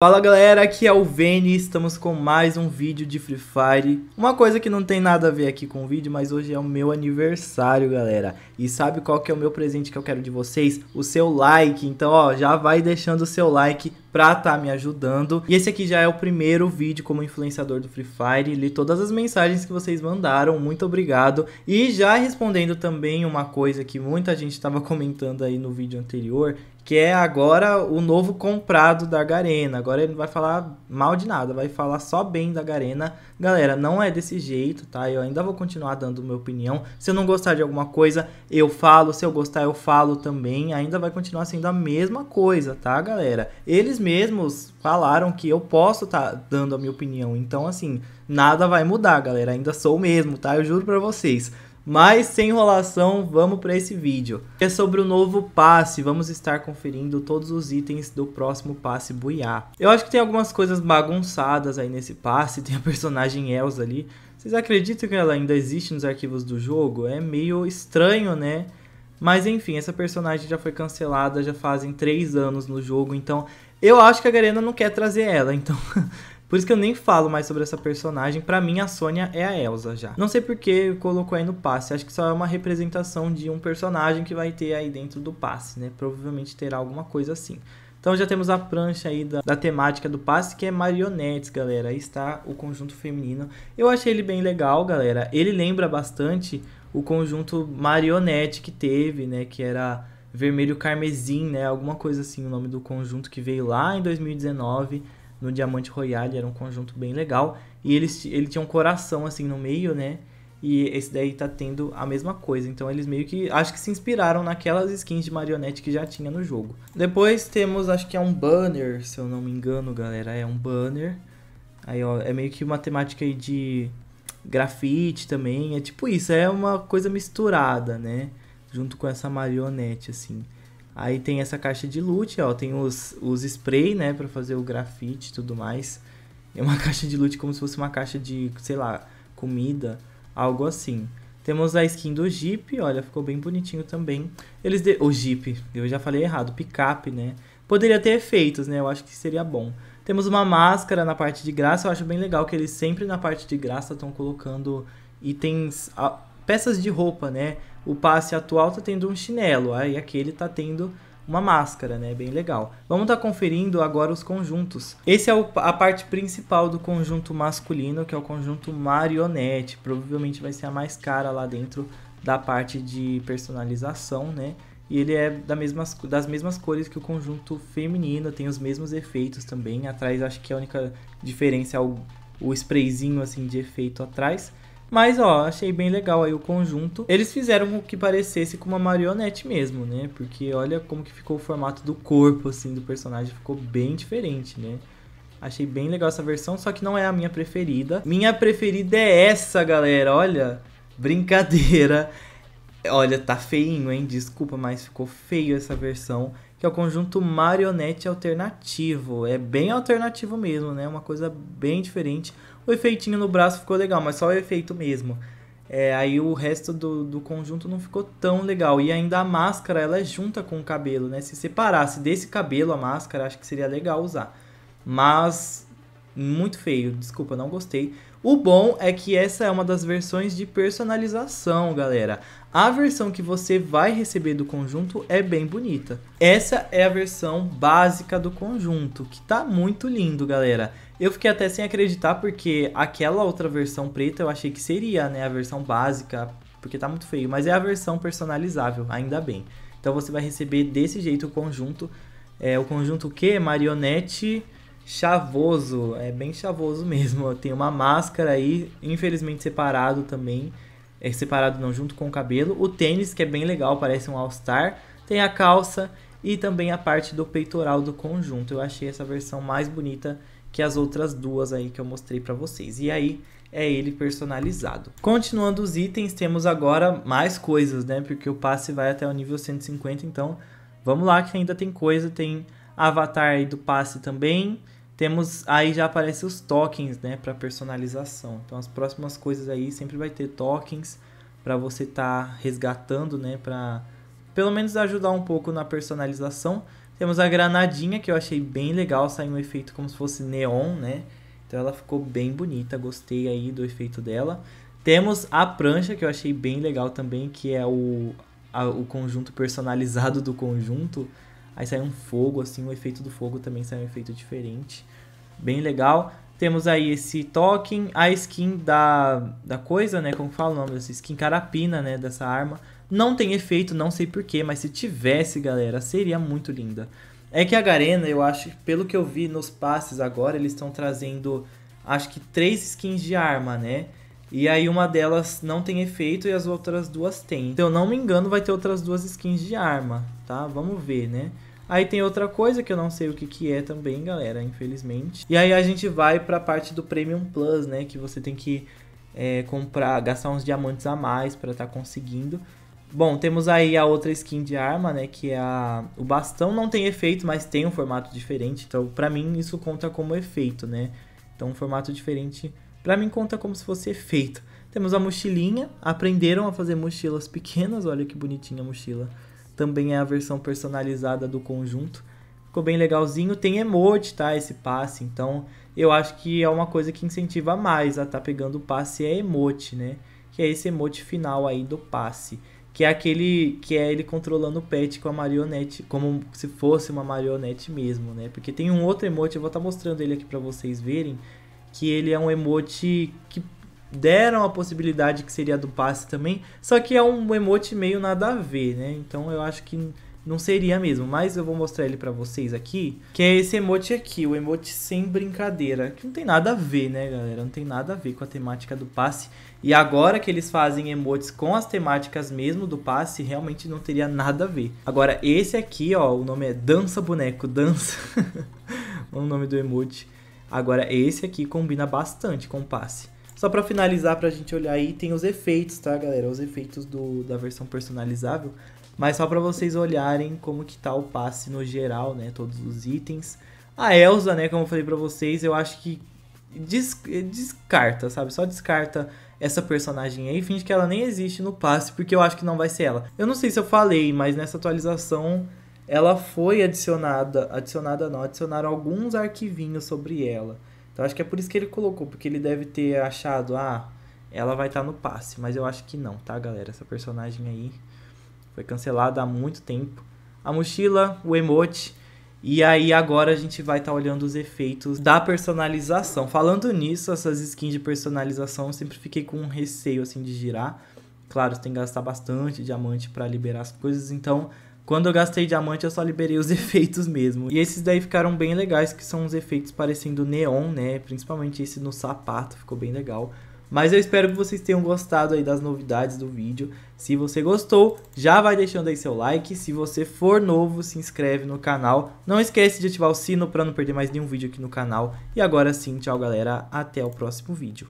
Fala galera, aqui é o Vene, estamos com mais um vídeo de Free Fire. Uma coisa que não tem nada a ver aqui com o vídeo, mas hoje é o meu aniversário, galera. E sabe qual que é o meu presente que eu quero de vocês? O seu like. Então, ó, já vai deixando o seu like pra tá me ajudando. E esse aqui já é o primeiro vídeo como influenciador do Free Fire. Li todas as mensagens que vocês mandaram, muito obrigado. E já respondendo também uma coisa que muita gente estava comentando aí no vídeo anterior, que é agora o novo comprado da Garena. Agora ele não vai falar mal de nada, vai falar só bem da Garena. Galera, não é desse jeito, tá? Eu ainda vou continuar dando minha opinião. Se eu não gostar de alguma coisa, eu falo. Se eu gostar, eu falo também. Ainda vai continuar sendo a mesma coisa, tá, galera? Eles mesmos falaram que eu posso estar tá dando a minha opinião. Então, assim, nada vai mudar, galera. Ainda sou o mesmo, tá? Eu juro pra vocês. Mas sem enrolação, vamos para esse vídeo. É sobre o novo passe, vamos estar conferindo todos os itens do próximo passe Buiá. Eu acho que tem algumas coisas bagunçadas aí nesse passe, tem a personagem Elsa ali. Vocês acreditam que ela ainda existe nos arquivos do jogo? É meio estranho, né? Mas enfim, essa personagem já foi cancelada já fazem 3 anos no jogo, então eu acho que a Garena não quer trazer ela, então Por isso que eu nem falo mais sobre essa personagem. Para mim, a Sônia é a Elsa já. Não sei porque colocou aí no passe. Acho que só é uma representação de um personagem que vai ter aí dentro do passe, né? Provavelmente terá alguma coisa assim. Então já temos a prancha aí da, da, temática do passe, que é marionetes, galera. Aí está o conjunto feminino. Eu achei ele bem legal, galera. Ele lembra bastante o conjunto marionete que teve, né? Que era vermelho carmesim, né? Alguma coisa assim, o nome do conjunto que veio lá em 2019 no Diamante Royale, era um conjunto bem legal. E ele, ele tinha um coração assim no meio, né? E esse daí tá tendo a mesma coisa. Então eles meio que. Acho que se inspiraram naquelas skins de marionete que já tinha no jogo. Depois temos, acho que é um banner, se eu não me engano, galera. É um banner. Aí, ó, é meio que uma temática aí de grafite também. É tipo isso, é uma coisa misturada, né? Junto com essa marionete, assim. Aí tem essa caixa de loot, ó, tem os, os spray, né, para fazer o grafite e tudo mais. É uma caixa de loot como se fosse uma caixa de, sei lá, comida, algo assim. Temos a skin do Jeep, olha, ficou bem bonitinho também. Eles de... O Jeep, eu já falei errado, picape, né? Poderia ter efeitos, né? Eu acho que seria bom. Temos uma máscara na parte de graça, eu acho bem legal que eles sempre na parte de graça estão colocando itens, peças de roupa, né? o passe atual tá tendo um chinelo, aí aquele tá tendo uma máscara, né? Bem legal. Vamos estar tá conferindo agora os conjuntos. Esse é o, a parte principal do conjunto masculino, que é o conjunto marionete. Provavelmente vai ser a mais cara lá dentro da parte de personalização, né? E ele é da mesmas, das mesmas cores que o conjunto feminino, tem os mesmos efeitos também. Atrás acho que a única diferença é o, o sprayzinho assim de efeito atrás. Mas, ó, achei bem legal aí o conjunto. Eles fizeram o que parecesse com uma marionete mesmo, né? Porque olha como que ficou o formato do corpo, assim, do personagem. Ficou bem diferente, né? Achei bem legal essa versão, só que não é a minha preferida. Minha preferida é essa, galera, olha. Brincadeira. Olha, tá feinho, hein? Desculpa, mas ficou feio essa versão. Que é o conjunto marionete alternativo. É bem alternativo mesmo, né? Uma coisa bem diferente o efeitinho no braço ficou legal, mas só o efeito mesmo. É, aí o resto do, do conjunto não ficou tão legal. E ainda a máscara, ela é junta com o cabelo, né? Se separasse desse cabelo a máscara, acho que seria legal usar. Mas muito feio, desculpa, não gostei. O bom é que essa é uma das versões de personalização, galera a versão que você vai receber do conjunto é bem bonita. Essa é a versão básica do conjunto, que tá muito lindo, galera. Eu fiquei até sem acreditar porque aquela outra versão preta eu achei que seria, né, a versão básica, porque tá muito feio, mas é a versão personalizável, ainda bem. Então você vai receber desse jeito o conjunto, é o conjunto que marionete chavoso, é bem chavoso mesmo. Tem uma máscara aí, infelizmente separado também é separado não, junto com o cabelo. O tênis, que é bem legal, parece um All-Star. Tem a calça e também a parte do peitoral do conjunto. Eu achei essa versão mais bonita que as outras duas aí que eu mostrei para vocês. E aí é ele personalizado. Continuando os itens, temos agora mais coisas, né? Porque o passe vai até o nível 150, então vamos lá que ainda tem coisa, tem avatar aí do passe também. Temos aí já aparece os tokens, né, para personalização. Então as próximas coisas aí sempre vai ter tokens para você estar tá resgatando, né, para pelo menos ajudar um pouco na personalização. Temos a granadinha que eu achei bem legal, saiu um efeito como se fosse neon, né? Então ela ficou bem bonita, gostei aí do efeito dela. Temos a prancha que eu achei bem legal também, que é o a, o conjunto personalizado do conjunto Aí sai um fogo, assim, o efeito do fogo também sai um efeito diferente. Bem legal. Temos aí esse token, a skin da, da coisa, né? Como fala o nome dessa skin? Carapina, né? Dessa arma. Não tem efeito, não sei porquê, mas se tivesse, galera, seria muito linda. É que a Garena, eu acho, pelo que eu vi nos passes agora, eles estão trazendo, acho que três skins de arma, né? E aí uma delas não tem efeito e as outras duas têm. Se eu não me engano, vai ter outras duas skins de arma, tá? Vamos ver, né? Aí tem outra coisa que eu não sei o que, que é também, galera, infelizmente. E aí a gente vai pra parte do Premium Plus, né? Que você tem que é, comprar, gastar uns diamantes a mais para estar tá conseguindo. Bom, temos aí a outra skin de arma, né? Que é a. O bastão não tem efeito, mas tem um formato diferente. Então, pra mim, isso conta como efeito, né? Então, um formato diferente, pra mim, conta como se fosse efeito. Temos a mochilinha. Aprenderam a fazer mochilas pequenas. Olha que bonitinha a mochila também é a versão personalizada do conjunto. Ficou bem legalzinho, tem emote, tá? Esse passe, então eu acho que é uma coisa que incentiva mais a tá pegando o passe é emote, né? Que é esse emote final aí do passe, que é aquele que é ele controlando o pet com a marionete, como se fosse uma marionete mesmo, né? Porque tem um outro emote, eu vou estar tá mostrando ele aqui para vocês verem, que ele é um emote que deram a possibilidade que seria do passe também, só que é um emote meio nada a ver, né? Então eu acho que não seria mesmo, mas eu vou mostrar ele para vocês aqui, que é esse emote aqui, o emote sem brincadeira, que não tem nada a ver, né, galera? Não tem nada a ver com a temática do passe. E agora que eles fazem emotes com as temáticas mesmo do passe, realmente não teria nada a ver. Agora esse aqui, ó, o nome é dança boneco, dança. o nome do emote. Agora esse aqui combina bastante com o passe. Só para finalizar, pra gente olhar aí, tem os efeitos, tá, galera? Os efeitos do, da versão personalizável. Mas só para vocês olharem como que tá o passe no geral, né? Todos os itens. A Elsa, né, como eu falei para vocês, eu acho que des descarta, sabe? Só descarta essa personagem aí, finge que ela nem existe no passe, porque eu acho que não vai ser ela. Eu não sei se eu falei, mas nessa atualização ela foi adicionada, adicionada não, adicionaram alguns arquivinhos sobre ela. Então acho que é por isso que ele colocou, porque ele deve ter achado, ah, ela vai estar tá no passe, mas eu acho que não, tá, galera? Essa personagem aí foi cancelada há muito tempo. A mochila, o emote, e aí agora a gente vai estar tá olhando os efeitos da personalização. Falando nisso, essas skins de personalização, eu sempre fiquei com um receio assim de girar. Claro, você tem que gastar bastante diamante para liberar as coisas, então quando eu gastei diamante, eu só liberei os efeitos mesmo. E esses daí ficaram bem legais, que são uns efeitos parecendo neon, né? Principalmente esse no sapato, ficou bem legal. Mas eu espero que vocês tenham gostado aí das novidades do vídeo. Se você gostou, já vai deixando aí seu like. Se você for novo, se inscreve no canal. Não esquece de ativar o sino para não perder mais nenhum vídeo aqui no canal. E agora sim, tchau galera, até o próximo vídeo.